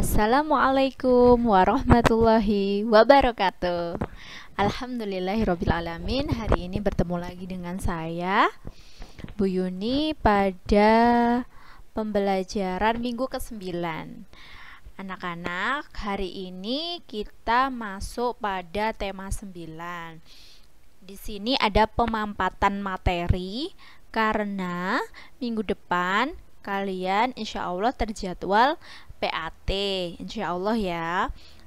Assalamualaikum warahmatullahi wabarakatuh Alhamdulillahirrohmanirrohim Hari ini bertemu lagi dengan saya Bu Yuni pada pembelajaran minggu ke-9 Anak-anak, hari ini kita masuk pada tema 9 Di sini ada pemampatan materi karena minggu depan kalian insya Allah terjadwal PAT insya Allah ya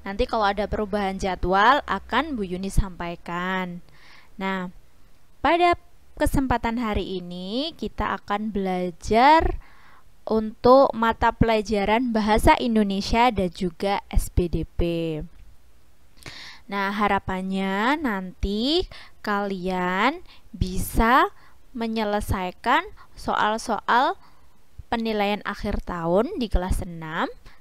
nanti kalau ada perubahan jadwal akan Bu Yuni sampaikan nah pada kesempatan hari ini kita akan belajar untuk mata pelajaran Bahasa Indonesia dan juga SPDP. Nah, harapannya nanti kalian bisa menyelesaikan soal-soal penilaian akhir tahun di kelas 6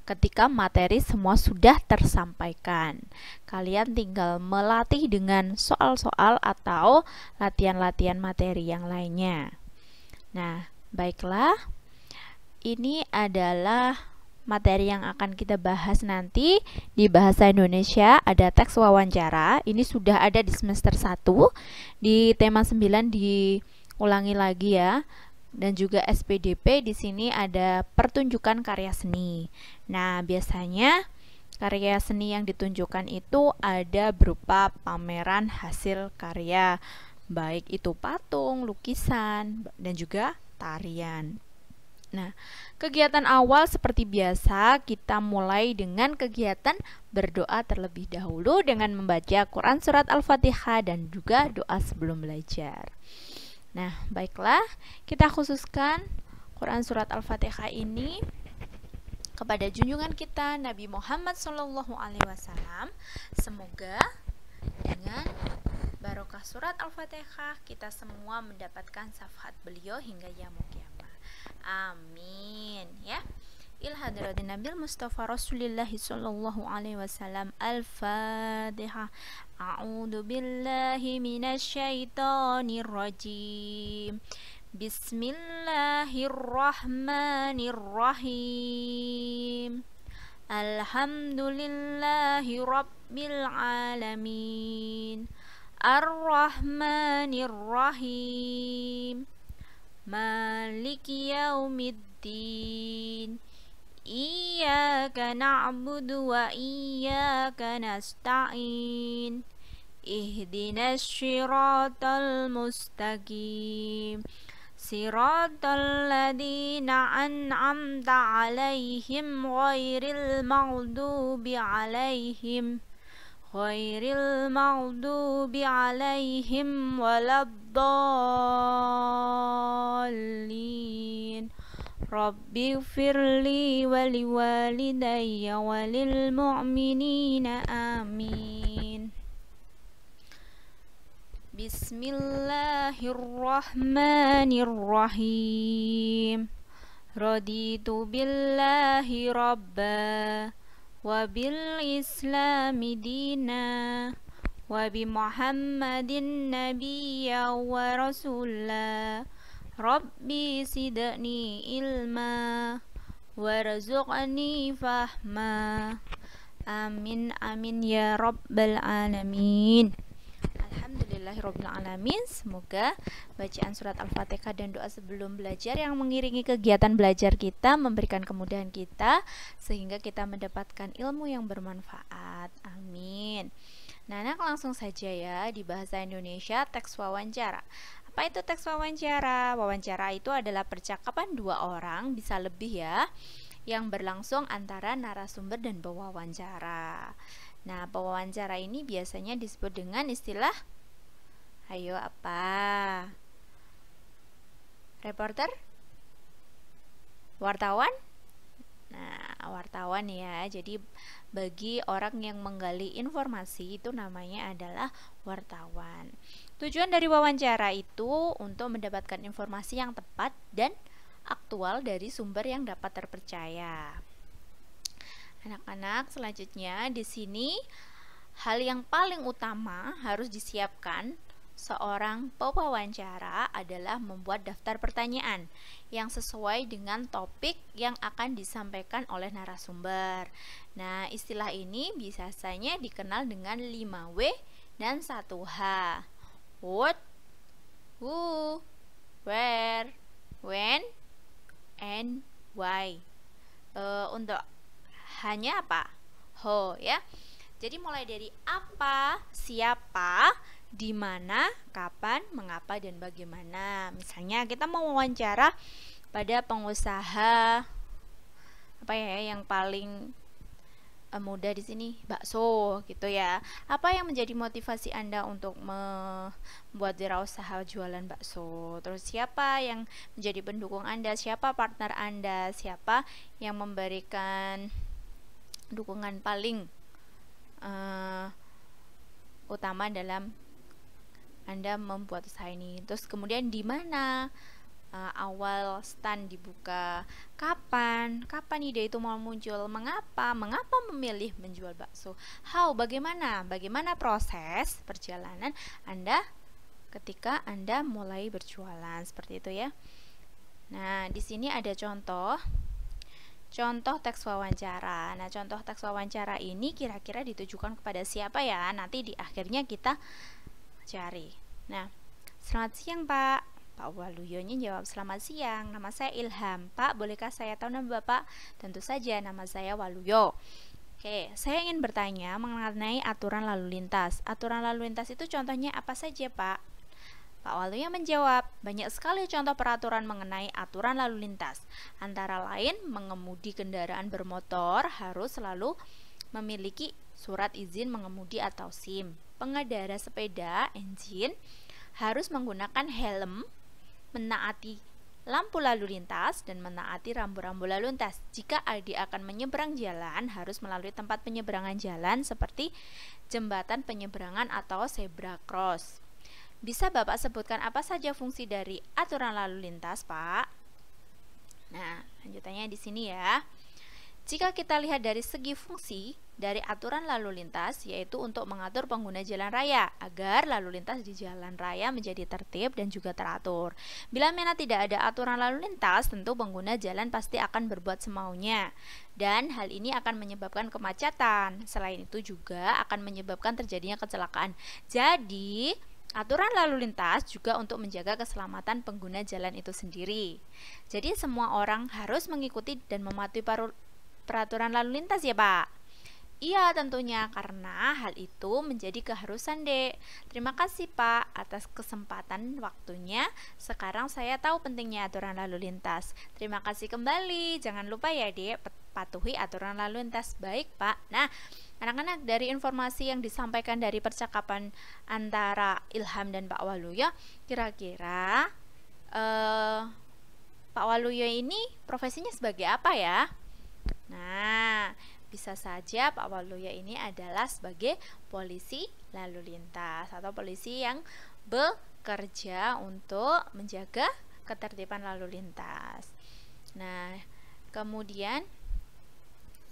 ketika materi semua sudah tersampaikan. Kalian tinggal melatih dengan soal-soal atau latihan-latihan materi yang lainnya. Nah, baiklah. Ini adalah materi yang akan kita bahas nanti di bahasa Indonesia ada teks wawancara. Ini sudah ada di semester 1 di tema 9 diulangi lagi ya dan juga SPDP di sini ada pertunjukan karya seni. Nah, biasanya karya seni yang ditunjukkan itu ada berupa pameran hasil karya, baik itu patung, lukisan, dan juga tarian. Nah, kegiatan awal seperti biasa kita mulai dengan kegiatan berdoa terlebih dahulu dengan membaca Quran surat Al-Fatihah dan juga doa sebelum belajar. Nah, baiklah, kita khususkan Quran surat Al-Fatihah ini kepada junjungan kita Nabi Muhammad Shallallahu alaihi wasallam. Semoga dengan barokah surat Al-Fatihah kita semua mendapatkan syafaat beliau hingga yaumul kiamat. Amin ya. إلى حضرة النبي المصطفى رسول الله صلى الله عليه وسلم الفاتحة أعوذ بالله من الشيطان الرجيم بسم الله الرحمن الرحيم الحمد لله رب العالمين الرحمن الرحيم مالك يوم الدين إياك نعبد وإياك نستعين اهدنا الشراط المستقيم صراط الذين أنعمت عليهم غير المغضوب عليهم غير المغضوب عليهم ولا الضالين رب اغفر لي ولوالدي وللمؤمنين آمين بسم الله الرحمن الرحيم رضيت بالله ربا وبالإسلام دينا وبمحمد نبيا ورسولا Rabbi sidani ilma warzuqni fahma Amin amin ya rabbal alamin alamin. Semoga bacaan surat Al-Fatihah dan doa sebelum belajar yang mengiringi kegiatan belajar kita Memberikan kemudahan kita Sehingga kita mendapatkan ilmu yang bermanfaat Amin Nah, nah langsung saja ya di bahasa Indonesia teks wawancara. Apa itu teks wawancara? Wawancara itu adalah percakapan dua orang, bisa lebih ya, yang berlangsung antara narasumber dan pewawancara. Nah, pewawancara ini biasanya disebut dengan istilah ayo apa? Reporter? Wartawan? Nah, wartawan ya. Jadi bagi orang yang menggali informasi itu namanya adalah wartawan. Tujuan dari wawancara itu untuk mendapatkan informasi yang tepat dan aktual dari sumber yang dapat terpercaya. Anak-anak, selanjutnya di sini hal yang paling utama harus disiapkan seorang pewawancara adalah membuat daftar pertanyaan yang sesuai dengan topik yang akan disampaikan oleh narasumber. Nah, istilah ini biasanya dikenal dengan 5W dan 1H. What, who, where, when, and why. Uh, untuk hanya apa? Ho ya. Jadi mulai dari apa, siapa, di mana, kapan, mengapa, dan bagaimana. Misalnya kita mau wawancara pada pengusaha apa ya yang paling eh, muda di sini bakso gitu ya. Apa yang menjadi motivasi Anda untuk membuat wirausaha jualan bakso? Terus siapa yang menjadi pendukung Anda? Siapa partner Anda? Siapa yang memberikan dukungan paling uh, utama dalam anda membuat usaha ini. Terus kemudian di mana uh, awal stand dibuka, kapan, kapan ide itu mau muncul, mengapa, mengapa memilih menjual bakso. How, bagaimana? Bagaimana proses perjalanan Anda ketika Anda mulai berjualan seperti itu ya. Nah, di sini ada contoh contoh teks wawancara. Nah, contoh teks wawancara ini kira-kira ditujukan kepada siapa ya? Nanti di akhirnya kita cari. Nah, selamat siang Pak. Pak Waluyonya jawab, selamat siang, nama saya Ilham. Pak, bolehkah saya tahu nama Bapak? Tentu saja, nama saya Waluyo. Oke, saya ingin bertanya mengenai aturan lalu lintas. Aturan lalu lintas itu contohnya apa saja, Pak? Pak Waluyo menjawab, banyak sekali contoh peraturan mengenai aturan lalu lintas. Antara lain, mengemudi kendaraan bermotor harus selalu memiliki surat izin mengemudi atau SIM. Pengendara sepeda, engine, harus menggunakan helm, menaati lampu lalu lintas, dan menaati rambu-rambu lalu lintas. Jika Aldi akan menyeberang jalan, harus melalui tempat penyeberangan jalan seperti jembatan penyeberangan atau zebra cross. Bisa Bapak sebutkan apa saja fungsi dari aturan lalu lintas, Pak? Nah, lanjutannya di sini ya. Jika kita lihat dari segi fungsi, dari aturan lalu lintas yaitu untuk mengatur pengguna jalan raya agar lalu lintas di jalan raya menjadi tertib dan juga teratur. Bila mana tidak ada aturan lalu lintas, tentu pengguna jalan pasti akan berbuat semaunya dan hal ini akan menyebabkan kemacetan. Selain itu juga akan menyebabkan terjadinya kecelakaan. Jadi, Aturan lalu lintas juga untuk menjaga keselamatan pengguna jalan itu sendiri. Jadi semua orang harus mengikuti dan mematuhi peraturan lalu lintas ya, Pak. Iya, tentunya karena hal itu menjadi keharusan, Dek. Terima kasih, Pak, atas kesempatan waktunya. Sekarang saya tahu pentingnya aturan lalu lintas. Terima kasih kembali. Jangan lupa ya, Dek, patuhi aturan lalu lintas baik, Pak. Nah, anak-anak dari informasi yang disampaikan dari percakapan antara Ilham dan Pak Waluyo, kira-kira eh, Pak Waluyo ini profesinya sebagai apa ya? Nah, bisa saja Pak Waluyo ini adalah sebagai polisi lalu lintas atau polisi yang bekerja untuk menjaga ketertiban lalu lintas. Nah, kemudian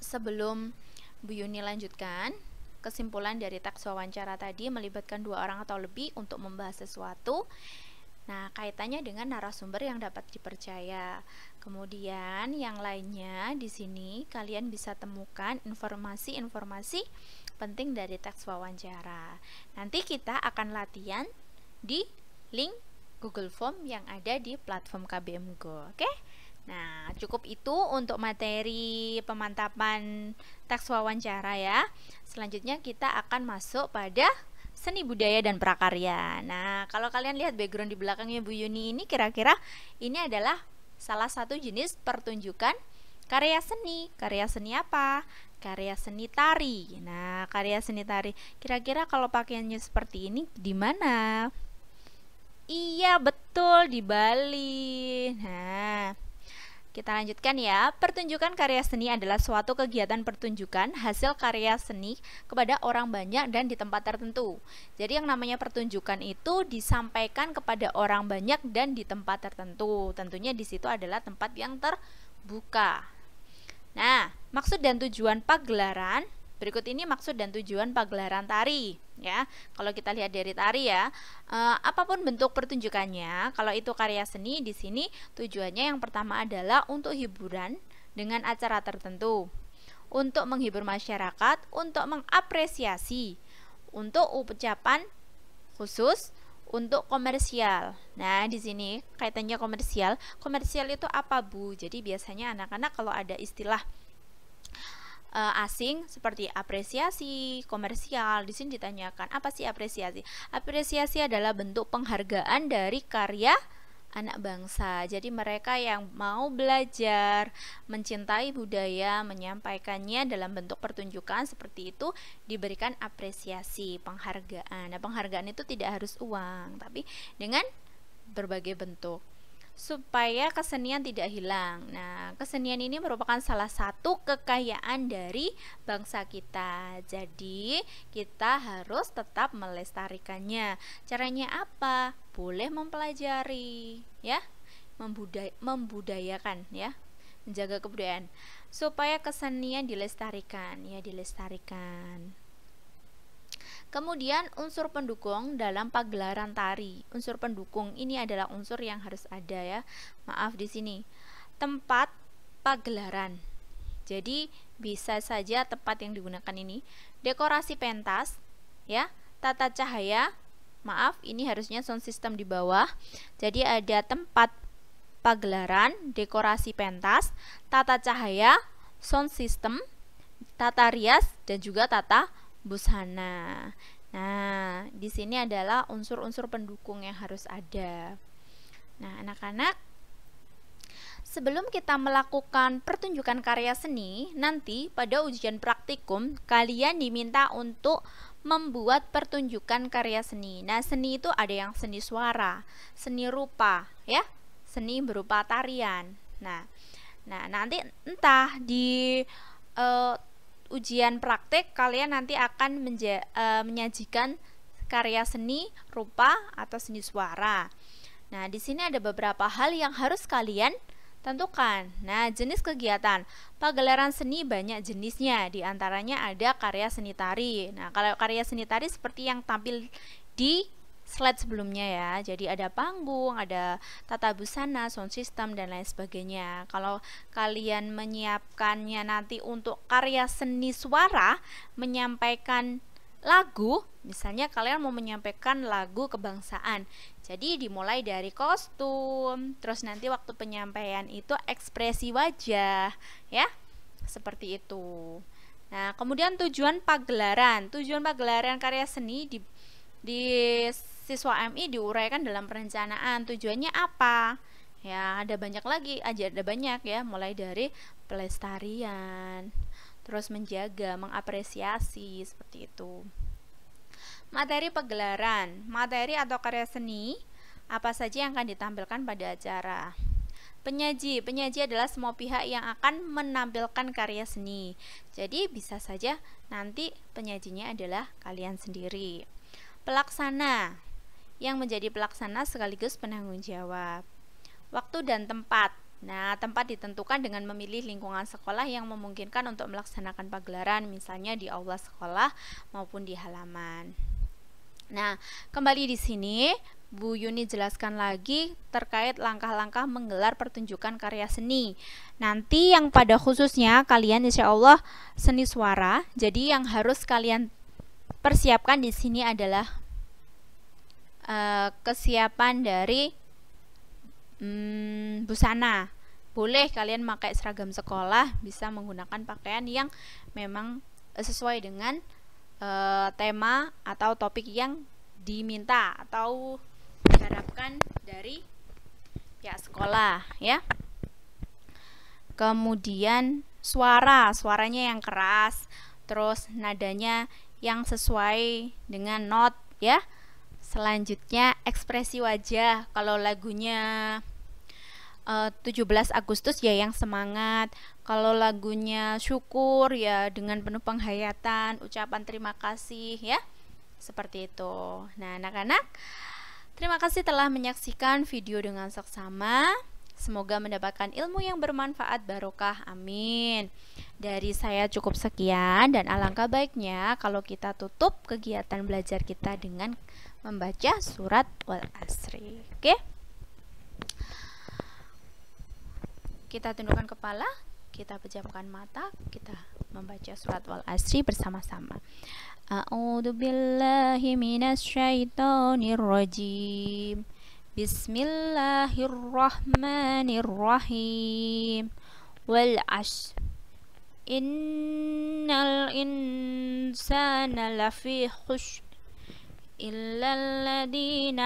sebelum Bu Yuni lanjutkan, kesimpulan dari teks wawancara tadi melibatkan dua orang atau lebih untuk membahas sesuatu Nah, kaitannya dengan narasumber yang dapat dipercaya. Kemudian yang lainnya di sini kalian bisa temukan informasi-informasi penting dari teks wawancara. Nanti kita akan latihan di link Google Form yang ada di platform KBM Go, oke? Nah, cukup itu untuk materi pemantapan teks wawancara ya. Selanjutnya kita akan masuk pada seni budaya dan prakarya. Nah, kalau kalian lihat background di belakangnya Bu Yuni ini kira-kira ini adalah salah satu jenis pertunjukan karya seni. Karya seni apa? Karya seni tari. Nah, karya seni tari. Kira-kira kalau pakaiannya seperti ini di mana? Iya, betul di Bali. Nah, kita lanjutkan ya. Pertunjukan karya seni adalah suatu kegiatan pertunjukan hasil karya seni kepada orang banyak dan di tempat tertentu. Jadi yang namanya pertunjukan itu disampaikan kepada orang banyak dan di tempat tertentu. Tentunya di situ adalah tempat yang terbuka. Nah, maksud dan tujuan pagelaran Berikut ini maksud dan tujuan pagelaran tari, ya. Kalau kita lihat dari tari ya, eh, apapun bentuk pertunjukannya, kalau itu karya seni di sini tujuannya yang pertama adalah untuk hiburan dengan acara tertentu, untuk menghibur masyarakat, untuk mengapresiasi, untuk ucapan khusus untuk komersial. Nah, di sini kaitannya komersial. Komersial itu apa, Bu? Jadi biasanya anak-anak kalau ada istilah uh, asing seperti apresiasi komersial di sini ditanyakan apa sih apresiasi apresiasi adalah bentuk penghargaan dari karya anak bangsa. Jadi mereka yang mau belajar, mencintai budaya, menyampaikannya dalam bentuk pertunjukan seperti itu diberikan apresiasi, penghargaan. Nah, penghargaan itu tidak harus uang, tapi dengan berbagai bentuk supaya kesenian tidak hilang. Nah, kesenian ini merupakan salah satu kekayaan dari bangsa kita. Jadi, kita harus tetap melestarikannya. Caranya apa? Boleh mempelajari, ya. Membudaya, membudayakan, ya. Menjaga kebudayaan supaya kesenian dilestarikan, ya dilestarikan. Kemudian unsur pendukung dalam pagelaran tari. Unsur pendukung ini adalah unsur yang harus ada ya. Maaf di sini. Tempat pagelaran. Jadi bisa saja tempat yang digunakan ini dekorasi pentas ya, tata cahaya. Maaf, ini harusnya sound system di bawah. Jadi ada tempat pagelaran, dekorasi pentas, tata cahaya, sound system, tata rias dan juga tata busana. Nah, di sini adalah unsur-unsur pendukung yang harus ada. Nah, anak-anak, sebelum kita melakukan pertunjukan karya seni, nanti pada ujian praktikum kalian diminta untuk membuat pertunjukan karya seni. Nah, seni itu ada yang seni suara, seni rupa, ya. Seni berupa tarian. Nah, nah nanti entah di e, ujian praktik kalian nanti akan menja, uh, menyajikan karya seni rupa atau seni suara. Nah, di sini ada beberapa hal yang harus kalian tentukan. Nah, jenis kegiatan pagelaran seni banyak jenisnya, di antaranya ada karya seni tari. Nah, kalau karya seni tari seperti yang tampil di slide sebelumnya ya. Jadi ada panggung, ada tata busana, sound system dan lain sebagainya. Kalau kalian menyiapkannya nanti untuk karya seni suara, menyampaikan lagu, misalnya kalian mau menyampaikan lagu kebangsaan. Jadi dimulai dari kostum, terus nanti waktu penyampaian itu ekspresi wajah, ya. Seperti itu. Nah, kemudian tujuan pagelaran. Tujuan pagelaran karya seni di di siswa MI diuraikan dalam perencanaan. Tujuannya apa? Ya, ada banyak lagi, aja ada banyak ya, mulai dari pelestarian, terus menjaga, mengapresiasi seperti itu. Materi pegelaran, materi atau karya seni apa saja yang akan ditampilkan pada acara. Penyaji, penyaji adalah semua pihak yang akan menampilkan karya seni. Jadi bisa saja nanti penyajinya adalah kalian sendiri. Pelaksana, yang menjadi pelaksana sekaligus penanggung jawab. Waktu dan tempat. Nah, tempat ditentukan dengan memilih lingkungan sekolah yang memungkinkan untuk melaksanakan pagelaran, misalnya di aula sekolah maupun di halaman. Nah, kembali di sini Bu Yuni jelaskan lagi terkait langkah-langkah menggelar pertunjukan karya seni. Nanti yang pada khususnya kalian insya Allah seni suara. Jadi yang harus kalian persiapkan di sini adalah uh, kesiapan dari hmm, busana boleh kalian pakai seragam sekolah bisa menggunakan pakaian yang memang sesuai dengan e, tema atau topik yang diminta atau diharapkan dari pihak ya, sekolah ya kemudian suara suaranya yang keras terus nadanya yang sesuai dengan not ya Selanjutnya ekspresi wajah. Kalau lagunya eh, uh, 17 Agustus ya yang semangat. Kalau lagunya syukur ya dengan penuh penghayatan, ucapan terima kasih ya. Seperti itu. Nah, anak-anak, terima kasih telah menyaksikan video dengan seksama. Semoga mendapatkan ilmu yang bermanfaat barokah. Amin. Dari saya cukup sekian dan alangkah baiknya kalau kita tutup kegiatan belajar kita dengan membaca surat wal asri. Oke. Kita tundukkan kepala, kita pejamkan mata, kita membaca surat wal asri bersama-sama. A'udhu billahi minas syaitanir rajim. Bismillahirrahmanirrahim. Wal asr. Innal insana lafi khusr إلا الذين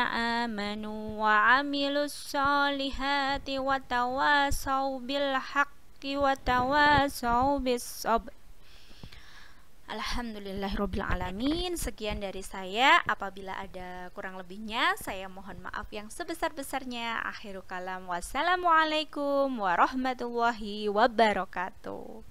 آمنوا وعملوا الصالحات وتواصوا بالحق وتواصوا بالصبر Alhamdulillahirrabbilalamin Sekian dari saya Apabila ada kurang lebihnya Saya mohon maaf yang sebesar-besarnya Akhirul kalam Wassalamualaikum warahmatullahi wabarakatuh